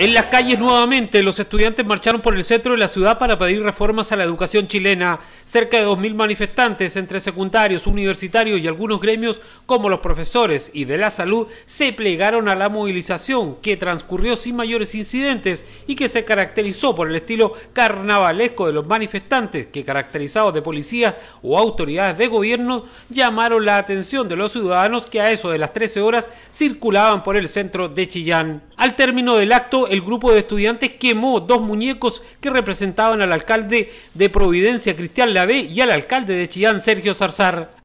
En las calles nuevamente, los estudiantes marcharon por el centro de la ciudad para pedir reformas a la educación chilena. Cerca de 2.000 manifestantes entre secundarios, universitarios y algunos gremios como los profesores y de la salud se plegaron a la movilización que transcurrió sin mayores incidentes y que se caracterizó por el estilo carnavalesco de los manifestantes que caracterizados de policías o autoridades de gobierno llamaron la atención de los ciudadanos que a eso de las 13 horas circulaban por el centro de Chillán. Al término del acto, el grupo de estudiantes quemó dos muñecos que representaban al alcalde de Providencia, Cristian Lavé, y al alcalde de Chillán, Sergio Zarzar.